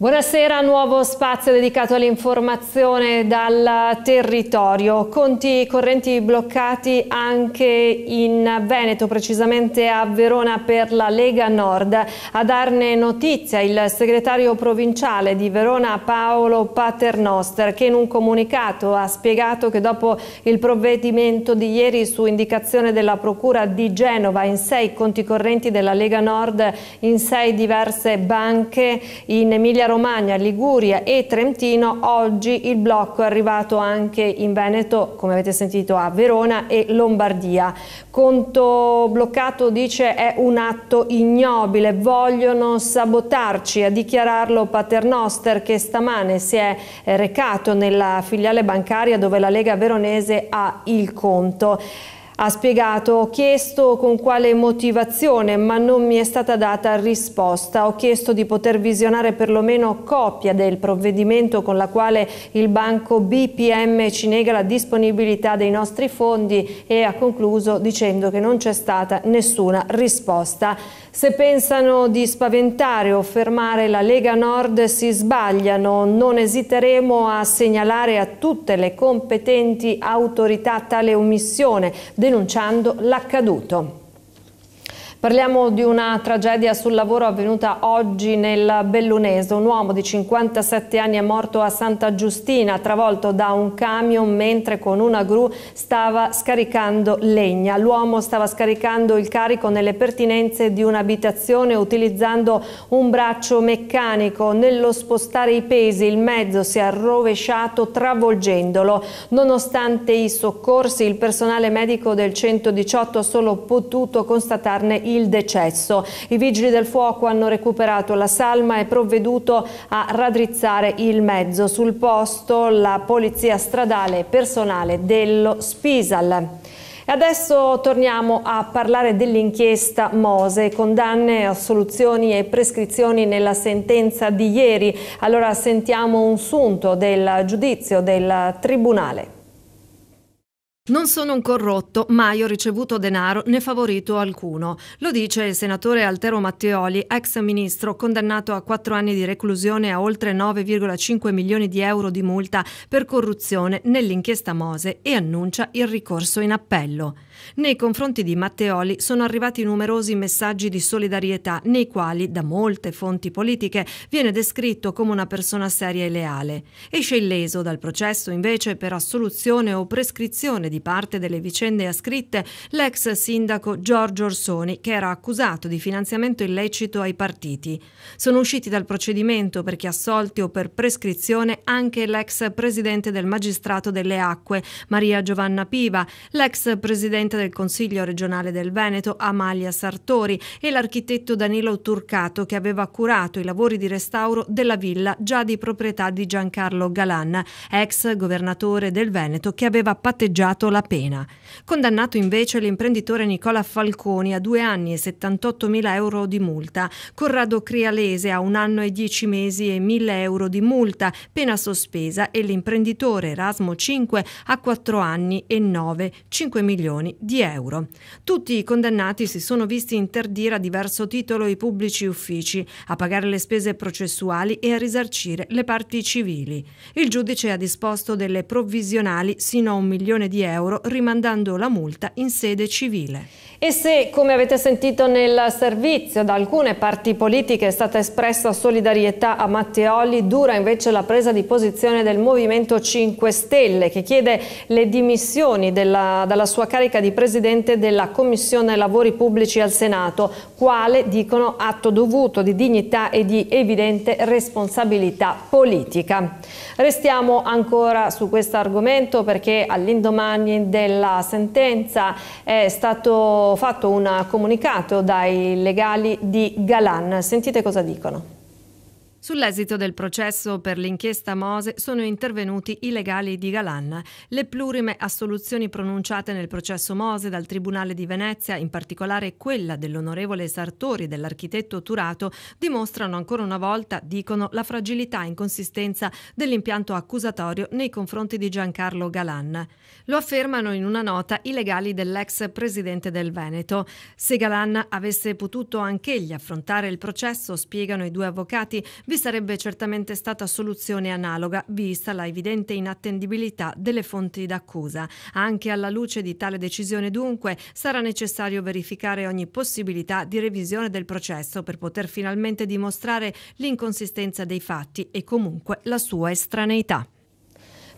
Buonasera, nuovo spazio dedicato all'informazione dal territorio. Conti correnti bloccati anche in Veneto, precisamente a Verona per la Lega Nord. A darne notizia il segretario provinciale di Verona Paolo Paternoster che in un comunicato ha spiegato che dopo il provvedimento di ieri su indicazione della Procura di Genova in sei conti correnti della Lega Nord in sei diverse banche in Emilia Romagna, Liguria e Trentino, oggi il blocco è arrivato anche in Veneto, come avete sentito a Verona e Lombardia. Conto bloccato dice è un atto ignobile, vogliono sabotarci, a dichiararlo Paternoster che stamane si è eh, recato nella filiale bancaria dove la Lega Veronese ha il conto. Ha spiegato, ho chiesto con quale motivazione, ma non mi è stata data risposta. Ho chiesto di poter visionare perlomeno copia del provvedimento con la quale il banco BPM ci nega la disponibilità dei nostri fondi e ha concluso dicendo che non c'è stata nessuna risposta. Se pensano di spaventare o fermare la Lega Nord si sbagliano, non esiteremo a segnalare a tutte le competenti autorità tale omissione del denunciando l'accaduto. Parliamo di una tragedia sul lavoro avvenuta oggi nel Bellunese. Un uomo di 57 anni è morto a Santa Giustina, travolto da un camion mentre con una gru stava scaricando legna. L'uomo stava scaricando il carico nelle pertinenze di un'abitazione utilizzando un braccio meccanico. Nello spostare i pesi il mezzo si è rovesciato travolgendolo. Nonostante i soccorsi, il personale medico del 118 ha solo potuto constatarne il il decesso. I vigili del fuoco hanno recuperato la salma e provveduto a raddrizzare il mezzo. Sul posto la polizia stradale e personale dello Spisal. Adesso torniamo a parlare dell'inchiesta Mose, condanne, assoluzioni e prescrizioni nella sentenza di ieri. Allora sentiamo un sunto del giudizio del Tribunale. Non sono un corrotto, mai ho ricevuto denaro né favorito alcuno. Lo dice il senatore Altero Matteoli, ex ministro, condannato a quattro anni di reclusione e a oltre 9,5 milioni di euro di multa per corruzione nell'inchiesta Mose e annuncia il ricorso in appello. Nei confronti di Matteoli sono arrivati numerosi messaggi di solidarietà nei quali, da molte fonti politiche, viene descritto come una persona seria e leale. Esce illeso dal processo invece per assoluzione o prescrizione di parte delle vicende ascritte l'ex sindaco Giorgio Orsoni che era accusato di finanziamento illecito ai partiti. Sono usciti dal procedimento perché assolti o per prescrizione anche l'ex presidente del magistrato delle acque Maria Giovanna Piva, l'ex presidente presidente del Consiglio regionale del Veneto Amalia Sartori e l'architetto Danilo Turcato che aveva curato i lavori di restauro della villa già di proprietà di Giancarlo Galan, ex governatore del Veneto che aveva patteggiato la pena. Condannato invece l'imprenditore Nicola Falconi a due anni e 78 mila euro di multa, Corrado Crialese a un anno e dieci mesi e mille euro di multa, pena sospesa e l'imprenditore Erasmo 5 a quattro anni e 9, 5 milioni di euro. Tutti i condannati si sono visti interdire a diverso titolo i pubblici uffici, a pagare le spese processuali e a risarcire le parti civili. Il giudice ha disposto delle provvisionali sino a un milione di euro, rimandando la multa in sede civile. E se, come avete sentito nel servizio, da alcune parti politiche è stata espressa solidarietà a Matteoli, dura invece la presa di posizione del Movimento 5 Stelle, che chiede le dimissioni della, dalla sua carica di Presidente della Commissione Lavori Pubblici al Senato, quale, dicono, atto dovuto di dignità e di evidente responsabilità politica. Restiamo ancora su questo argomento perché all'indomani della sentenza è stato fatto un comunicato dai legali di Galan. Sentite cosa dicono. Sull'esito del processo per l'inchiesta Mose sono intervenuti i legali di Galan. Le plurime assoluzioni pronunciate nel processo Mose dal Tribunale di Venezia, in particolare quella dell'onorevole Sartori e dell'architetto Turato, dimostrano ancora una volta, dicono, la fragilità e inconsistenza dell'impianto accusatorio nei confronti di Giancarlo Galan. Lo affermano in una nota i legali dell'ex presidente del Veneto. Se Galan avesse potuto anch'egli affrontare il processo, spiegano i due avvocati, vi sarebbe certamente stata soluzione analoga, vista la evidente inattendibilità delle fonti d'accusa. Anche alla luce di tale decisione, dunque, sarà necessario verificare ogni possibilità di revisione del processo per poter finalmente dimostrare l'inconsistenza dei fatti e comunque la sua estraneità.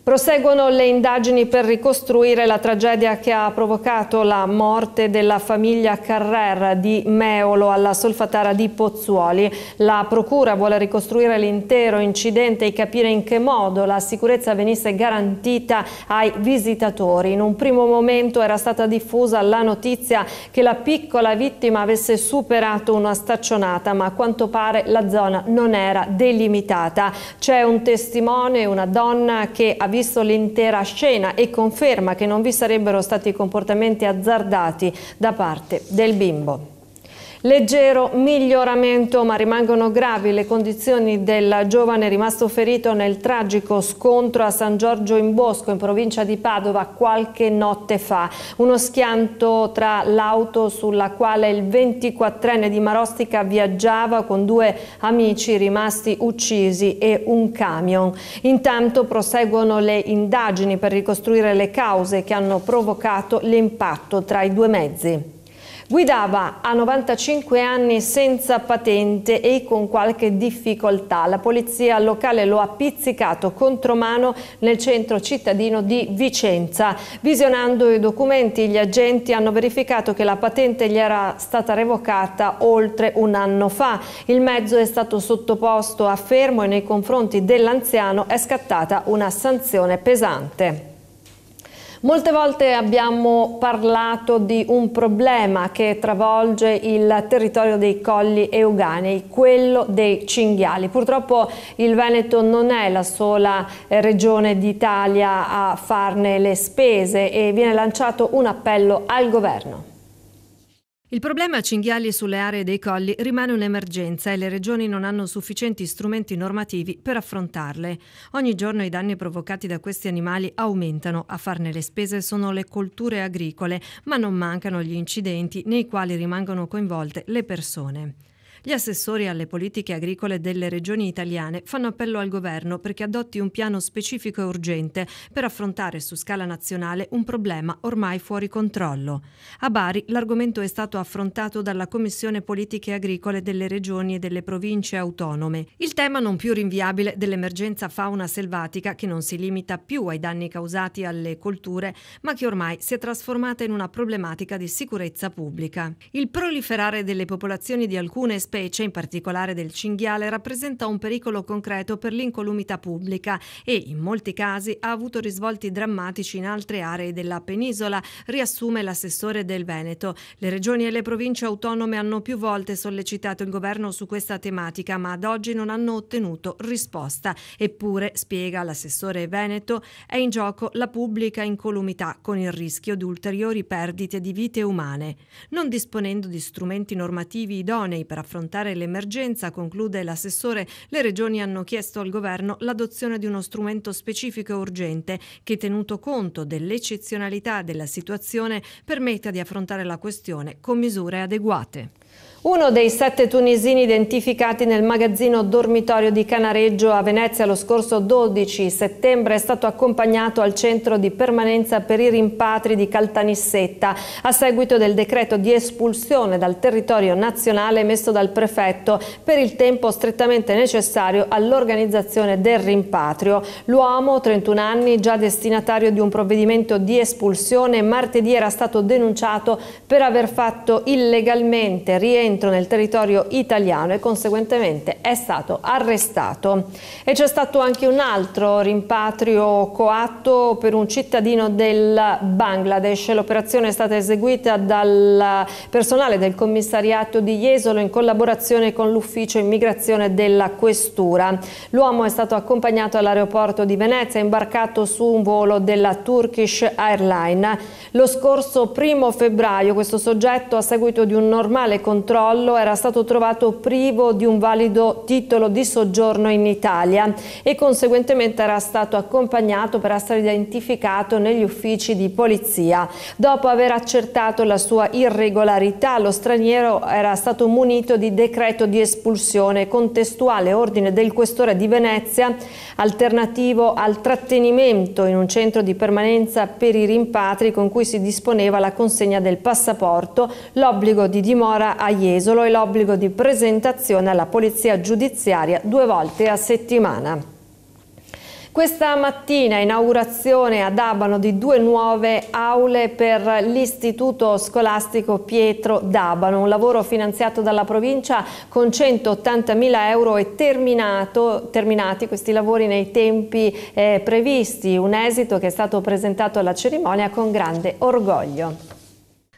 Proseguono le indagini per ricostruire la tragedia che ha provocato la morte della famiglia Carrer di Meolo alla solfatara di Pozzuoli. La procura vuole ricostruire l'intero incidente e capire in che modo la sicurezza venisse garantita ai visitatori. In un primo momento era stata diffusa la notizia che la piccola vittima avesse superato una staccionata, ma a quanto pare la zona non era delimitata. C'è un testimone, una donna che aveva visto l'intera scena e conferma che non vi sarebbero stati comportamenti azzardati da parte del bimbo. Leggero miglioramento ma rimangono gravi le condizioni del giovane rimasto ferito nel tragico scontro a San Giorgio in Bosco in provincia di Padova qualche notte fa. Uno schianto tra l'auto sulla quale il 24enne di Marostica viaggiava con due amici rimasti uccisi e un camion. Intanto proseguono le indagini per ricostruire le cause che hanno provocato l'impatto tra i due mezzi. Guidava a 95 anni senza patente e con qualche difficoltà. La polizia locale lo ha pizzicato contromano nel centro cittadino di Vicenza. Visionando i documenti, gli agenti hanno verificato che la patente gli era stata revocata oltre un anno fa. Il mezzo è stato sottoposto a fermo e nei confronti dell'anziano è scattata una sanzione pesante. Molte volte abbiamo parlato di un problema che travolge il territorio dei colli euganei, quello dei cinghiali. Purtroppo il Veneto non è la sola eh, regione d'Italia a farne le spese e viene lanciato un appello al governo. Il problema cinghiali sulle aree dei colli rimane un'emergenza e le regioni non hanno sufficienti strumenti normativi per affrontarle. Ogni giorno i danni provocati da questi animali aumentano, a farne le spese sono le colture agricole, ma non mancano gli incidenti nei quali rimangono coinvolte le persone. Gli assessori alle politiche agricole delle regioni italiane fanno appello al governo perché adotti un piano specifico e urgente per affrontare su scala nazionale un problema ormai fuori controllo. A Bari l'argomento è stato affrontato dalla Commissione Politiche Agricole delle Regioni e delle Province Autonome. Il tema non più rinviabile dell'emergenza fauna selvatica che non si limita più ai danni causati alle colture, ma che ormai si è trasformata in una problematica di sicurezza pubblica. Il proliferare delle popolazioni di alcune specie specie, in particolare del cinghiale, rappresenta un pericolo concreto per l'incolumità pubblica e in molti casi ha avuto risvolti drammatici in altre aree della penisola, riassume l'assessore del Veneto. Le regioni e le province autonome hanno più volte sollecitato il governo su questa tematica, ma ad oggi non hanno ottenuto risposta. Eppure, spiega l'assessore Veneto, è in gioco la pubblica incolumità con il rischio di ulteriori perdite di vite umane. Non disponendo di strumenti normativi idonei per affrontare affrontare l'emergenza, conclude l'assessore, le regioni hanno chiesto al governo l'adozione di uno strumento specifico e urgente che, tenuto conto dell'eccezionalità della situazione, permetta di affrontare la questione con misure adeguate. Uno dei sette tunisini identificati nel magazzino dormitorio di Canareggio a Venezia lo scorso 12 settembre è stato accompagnato al centro di permanenza per i rimpatri di Caltanissetta a seguito del decreto di espulsione dal territorio nazionale emesso dal prefetto per il tempo strettamente necessario all'organizzazione del rimpatrio. L'uomo, 31 anni, già destinatario di un provvedimento di espulsione, martedì era stato denunciato per aver fatto illegalmente rientro rientro nel territorio italiano e conseguentemente è stato arrestato. E c'è stato anche un altro rimpatrio coatto per un cittadino del Bangladesh. L'operazione è stata eseguita dal personale del commissariato di Jesolo in collaborazione con l'ufficio immigrazione della Questura. L'uomo è stato accompagnato all'aeroporto di Venezia imbarcato su un volo della Turkish Airlines. Lo scorso primo febbraio questo soggetto a seguito di un normale controllo crollo era stato trovato privo di un valido titolo di soggiorno in Italia e conseguentemente era stato accompagnato per essere identificato negli uffici di polizia. Dopo aver accertato la sua irregolarità, lo straniero era stato munito di decreto di espulsione contestuale ordine del questore di Venezia alternativo al trattenimento in un centro di permanenza per i rimpatri con cui si disponeva la consegna del passaporto, l'obbligo di dimora a ieri all'esolo e l'obbligo di presentazione alla polizia giudiziaria due volte a settimana. Questa mattina inaugurazione ad Abano di due nuove aule per l'Istituto Scolastico Pietro d'Abano, un lavoro finanziato dalla provincia con 180.000 euro e terminati questi lavori nei tempi eh, previsti, un esito che è stato presentato alla cerimonia con grande orgoglio.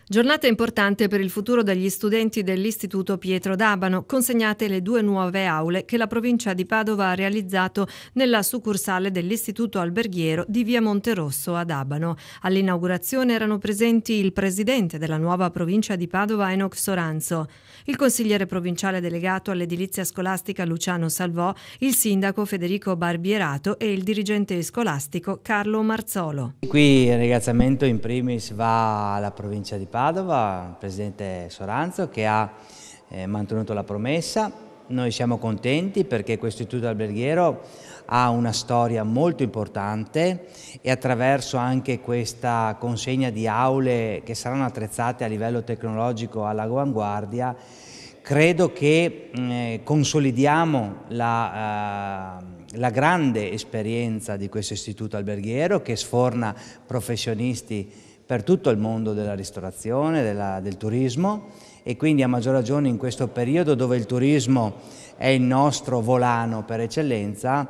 Giornata importante per il futuro degli studenti dell'Istituto Pietro d'Abano, consegnate le due nuove aule che la provincia di Padova ha realizzato nella succursale dell'Istituto Alberghiero di Via Monterosso ad Abano. All'inaugurazione erano presenti il presidente della nuova provincia di Padova Enox Soranzo, il consigliere provinciale delegato all'edilizia scolastica Luciano Salvò, il sindaco Federico Barbierato e il dirigente scolastico Carlo Marzolo. Qui il ringraziamento in primis va alla provincia di Padova Padova, presidente Soranzo che ha eh, mantenuto la promessa. Noi siamo contenti perché questo istituto alberghiero ha una storia molto importante e attraverso anche questa consegna di aule che saranno attrezzate a livello tecnologico all'avanguardia credo che eh, consolidiamo la, eh, la grande esperienza di questo istituto alberghiero che sforna professionisti per tutto il mondo della ristorazione, della, del turismo e quindi a maggior ragione in questo periodo dove il turismo è il nostro volano per eccellenza,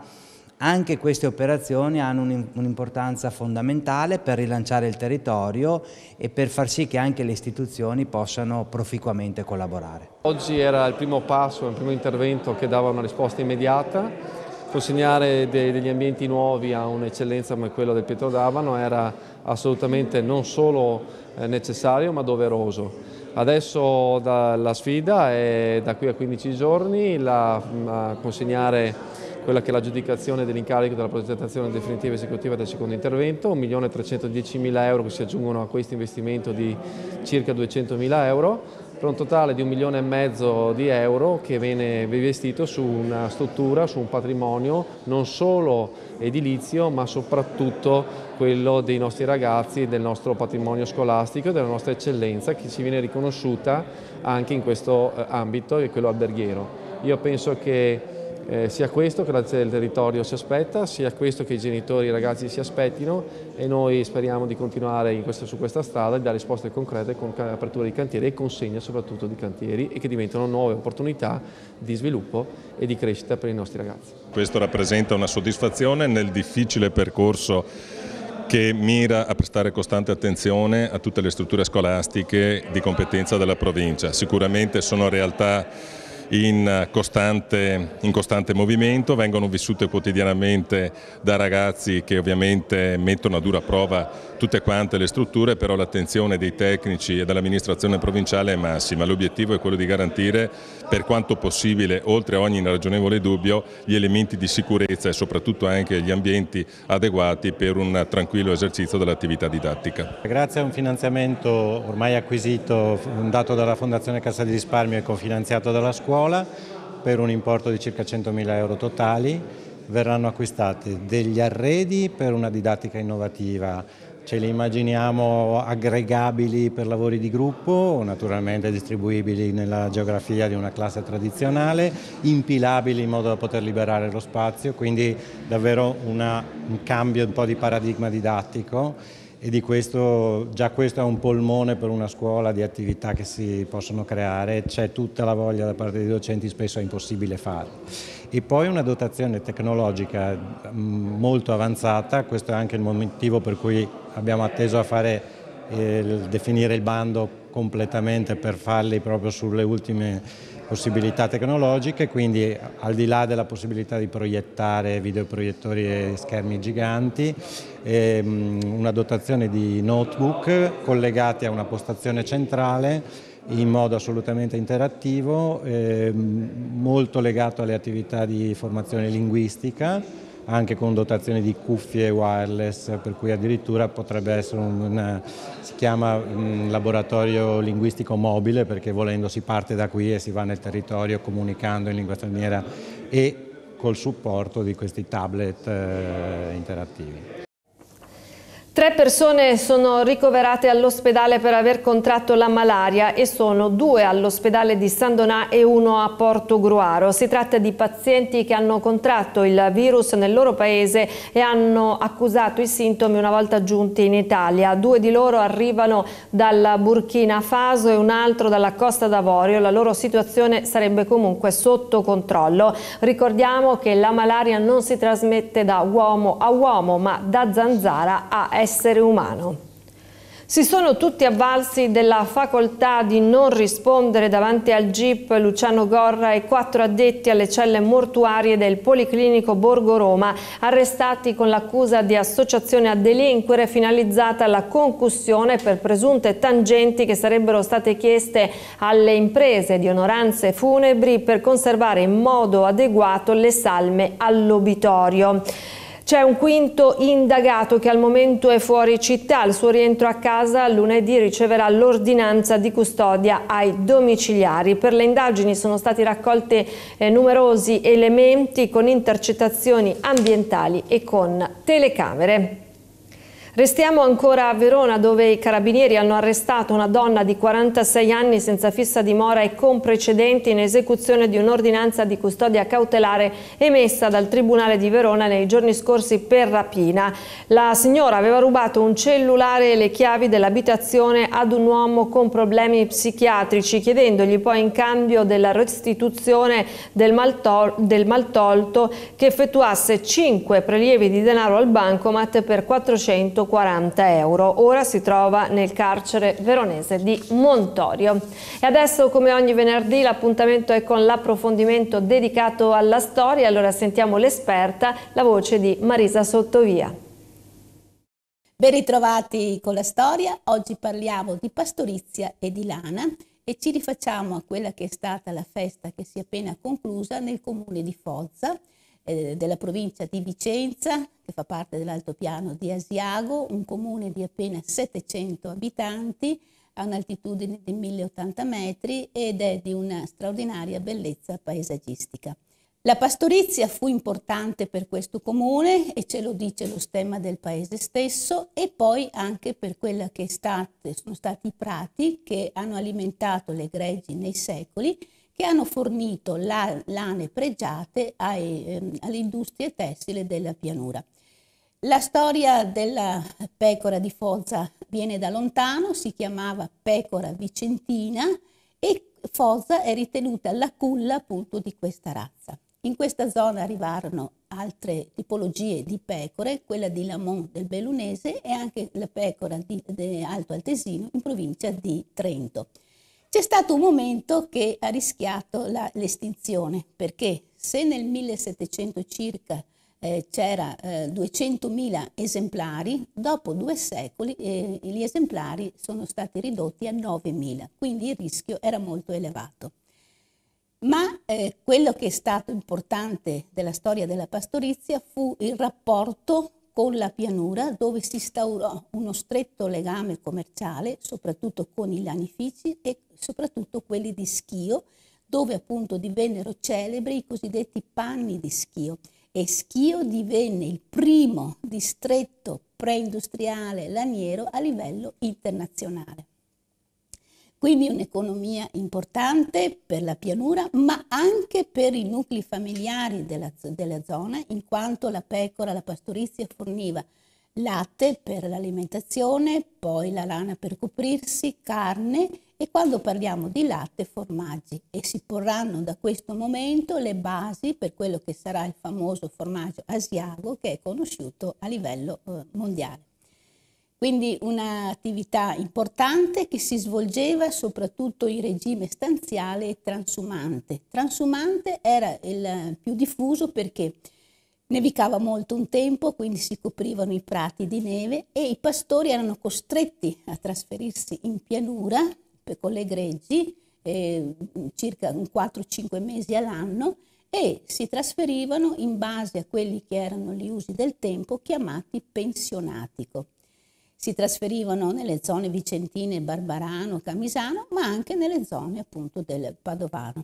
anche queste operazioni hanno un'importanza fondamentale per rilanciare il territorio e per far sì che anche le istituzioni possano proficuamente collaborare. Oggi era il primo passo, il primo intervento che dava una risposta immediata consegnare dei, degli ambienti nuovi a un'eccellenza come quella del Pietro d'Avano era assolutamente non solo eh, necessario ma doveroso. Adesso da, la sfida è da qui a 15 giorni la, mm, consegnare quella che è l'aggiudicazione dell'incarico della progettazione definitiva e esecutiva del secondo intervento, 1.310.000 euro che si aggiungono a questo investimento di circa 200.000 euro per un totale di un milione e mezzo di euro che viene investito su una struttura, su un patrimonio non solo edilizio ma soprattutto quello dei nostri ragazzi, del nostro patrimonio scolastico e della nostra eccellenza che ci viene riconosciuta anche in questo eh, ambito che è quello alberghiero. Io penso che eh, sia questo che il territorio si aspetta, sia questo che i genitori e i ragazzi si aspettino e noi speriamo di continuare questo, su questa strada, di dare risposte concrete con apertura di cantieri e consegna soprattutto di cantieri e che diventano nuove opportunità di sviluppo e di crescita per i nostri ragazzi. Questo rappresenta una soddisfazione nel difficile percorso che mira a prestare costante attenzione a tutte le strutture scolastiche di competenza della provincia. Sicuramente sono realtà in costante, in costante movimento, vengono vissute quotidianamente da ragazzi che ovviamente mettono a dura prova tutte quante le strutture, però l'attenzione dei tecnici e dell'amministrazione provinciale è massima. L'obiettivo è quello di garantire per quanto possibile, oltre a ogni ragionevole dubbio, gli elementi di sicurezza e soprattutto anche gli ambienti adeguati per un tranquillo esercizio dell'attività didattica. Grazie a un finanziamento ormai acquisito, dato dalla Fondazione Cassa di Risparmio e cofinanziato dalla scuola, scuola per un importo di circa 100.000 euro totali. Verranno acquistati degli arredi per una didattica innovativa, ce li immaginiamo aggregabili per lavori di gruppo, naturalmente distribuibili nella geografia di una classe tradizionale, impilabili in modo da poter liberare lo spazio, quindi davvero una, un cambio un po' di paradigma didattico e di questo, già questo è un polmone per una scuola di attività che si possono creare, c'è tutta la voglia da parte dei docenti, spesso è impossibile farlo. E poi una dotazione tecnologica mm, molto avanzata, questo è anche il motivo per cui abbiamo atteso a fare, eh, il, definire il bando completamente per farli proprio sulle ultime possibilità tecnologiche, quindi al di là della possibilità di proiettare videoproiettori e schermi giganti, Mm, una dotazione di notebook collegati a una postazione centrale in modo assolutamente interattivo, ehm, molto legato alle attività di formazione linguistica, anche con dotazione di cuffie wireless, per cui addirittura potrebbe essere un, si chiama un mm, laboratorio linguistico mobile, perché volendo si parte da qui e si va nel territorio comunicando in lingua straniera e col supporto di questi tablet eh, interattivi. Tre persone sono ricoverate all'ospedale per aver contratto la malaria e sono due all'ospedale di San Donà e uno a Porto Gruaro. Si tratta di pazienti che hanno contratto il virus nel loro paese e hanno accusato i sintomi una volta giunti in Italia. Due di loro arrivano dal Burkina Faso e un altro dalla Costa d'Avorio. La loro situazione sarebbe comunque sotto controllo. Ricordiamo che la malaria non si trasmette da uomo a uomo ma da zanzara a essere essere umano. Si sono tutti avvalsi della facoltà di non rispondere davanti al GIP Luciano Gorra e quattro addetti alle celle mortuarie del Policlinico Borgo Roma, arrestati con l'accusa di associazione a delinquere finalizzata alla concussione per presunte tangenti che sarebbero state chieste alle imprese di onoranze funebri per conservare in modo adeguato le salme all'obitorio. C'è un quinto indagato che al momento è fuori città. Al suo rientro a casa lunedì riceverà l'ordinanza di custodia ai domiciliari. Per le indagini sono stati raccolti eh, numerosi elementi con intercettazioni ambientali e con telecamere. Restiamo ancora a Verona dove i carabinieri hanno arrestato una donna di 46 anni senza fissa dimora e con precedenti in esecuzione di un'ordinanza di custodia cautelare emessa dal Tribunale di Verona nei giorni scorsi per rapina. La signora aveva rubato un cellulare e le chiavi dell'abitazione ad un uomo con problemi psichiatrici chiedendogli poi in cambio della restituzione del, maltol del maltolto che effettuasse 5 prelievi di denaro al bancomat per 400 140 euro. Ora si trova nel carcere veronese di Montorio. E adesso, come ogni venerdì, l'appuntamento è con l'approfondimento dedicato alla storia. Allora sentiamo l'esperta, la voce di Marisa Sottovia. Ben ritrovati con la storia. Oggi parliamo di pastorizia e di lana e ci rifacciamo a quella che è stata la festa che si è appena conclusa nel comune di Fozza eh, della provincia di Vicenza, che fa parte dell'altopiano di Asiago, un comune di appena 700 abitanti, a un'altitudine di 1080 metri ed è di una straordinaria bellezza paesaggistica. La pastorizia fu importante per questo comune e ce lo dice lo stemma del paese stesso e poi anche per quella che state, sono stati i prati che hanno alimentato le greggi nei secoli che hanno fornito la, lane pregiate ai, eh, alle industrie tessile della pianura. La storia della pecora di Fozza viene da lontano, si chiamava pecora vicentina e Fozza è ritenuta la culla appunto di questa razza. In questa zona arrivarono altre tipologie di pecore, quella di Lamont del Bellunese e anche la pecora di, di Alto Altesino in provincia di Trento c'è stato un momento che ha rischiato la, l'estinzione, perché se nel 1700 circa eh, c'era eh, 200.000 esemplari, dopo due secoli eh, gli esemplari sono stati ridotti a 9.000, quindi il rischio era molto elevato. Ma eh, quello che è stato importante della storia della pastorizia fu il rapporto con la pianura dove si instaurò uno stretto legame commerciale soprattutto con i lanifici e soprattutto quelli di schio, dove appunto divennero celebri i cosiddetti panni di schio. E Schio divenne il primo distretto preindustriale laniero a livello internazionale. Quindi un'economia importante per la pianura, ma anche per i nuclei familiari della, della zona, in quanto la pecora, la pastorizia forniva latte per l'alimentazione, poi la lana per coprirsi, carne e quando parliamo di latte, formaggi e si porranno da questo momento le basi per quello che sarà il famoso formaggio asiago che è conosciuto a livello eh, mondiale. Quindi un'attività importante che si svolgeva soprattutto in regime stanziale e transumante. Transumante era il più diffuso perché nevicava molto un tempo, quindi si coprivano i prati di neve e i pastori erano costretti a trasferirsi in pianura con le greggi eh, circa 4-5 mesi all'anno e si trasferivano in base a quelli che erano gli usi del tempo chiamati pensionatico. Si trasferivano nelle zone vicentine, Barbarano, Camisano, ma anche nelle zone appunto del Padovano.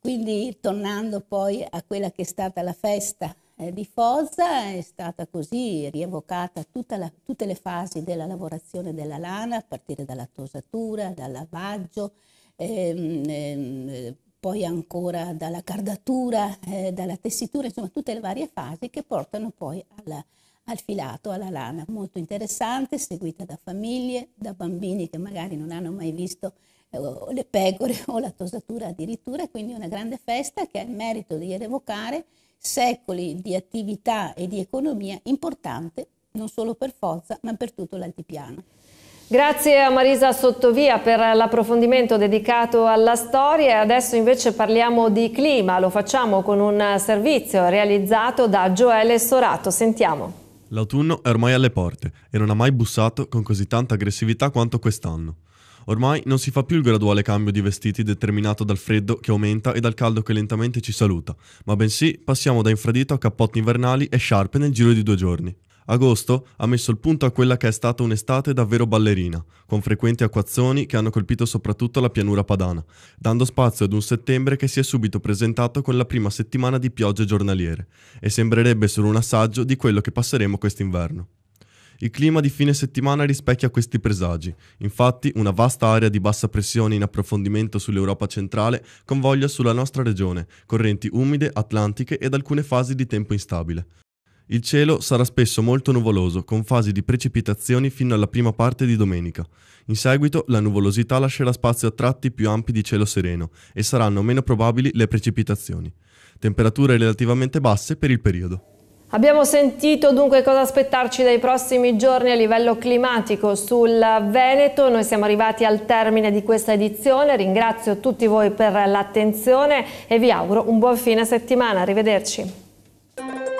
Quindi tornando poi a quella che è stata la festa eh, di Fozza è stata così rievocata tutta la, tutte le fasi della lavorazione della lana, a partire dalla tosatura, dal lavaggio, ehm, ehm, poi ancora dalla cardatura, eh, dalla tessitura, insomma tutte le varie fasi che portano poi alla, al filato, alla lana, molto interessante, seguita da famiglie, da bambini che magari non hanno mai visto eh, le pecore o la tosatura addirittura, quindi una grande festa che ha il merito di rievocare secoli di attività e di economia importante non solo per Forza ma per tutto l'altipiano. Grazie a Marisa Sottovia per l'approfondimento dedicato alla storia adesso invece parliamo di clima, lo facciamo con un servizio realizzato da Gioele Sorato, sentiamo. L'autunno è ormai alle porte e non ha mai bussato con così tanta aggressività quanto quest'anno. Ormai non si fa più il graduale cambio di vestiti determinato dal freddo che aumenta e dal caldo che lentamente ci saluta, ma bensì passiamo da infradito a cappotti invernali e sciarpe nel giro di due giorni. Agosto ha messo il punto a quella che è stata un'estate davvero ballerina, con frequenti acquazzoni che hanno colpito soprattutto la pianura padana, dando spazio ad un settembre che si è subito presentato con la prima settimana di piogge giornaliere, e sembrerebbe solo un assaggio di quello che passeremo quest'inverno. Il clima di fine settimana rispecchia questi presagi. Infatti, una vasta area di bassa pressione in approfondimento sull'Europa centrale convoglia sulla nostra regione, correnti umide, atlantiche ed alcune fasi di tempo instabile. Il cielo sarà spesso molto nuvoloso, con fasi di precipitazioni fino alla prima parte di domenica. In seguito la nuvolosità lascerà spazio a tratti più ampi di cielo sereno e saranno meno probabili le precipitazioni. Temperature relativamente basse per il periodo. Abbiamo sentito dunque cosa aspettarci dai prossimi giorni a livello climatico sul Veneto, noi siamo arrivati al termine di questa edizione, ringrazio tutti voi per l'attenzione e vi auguro un buon fine settimana, arrivederci.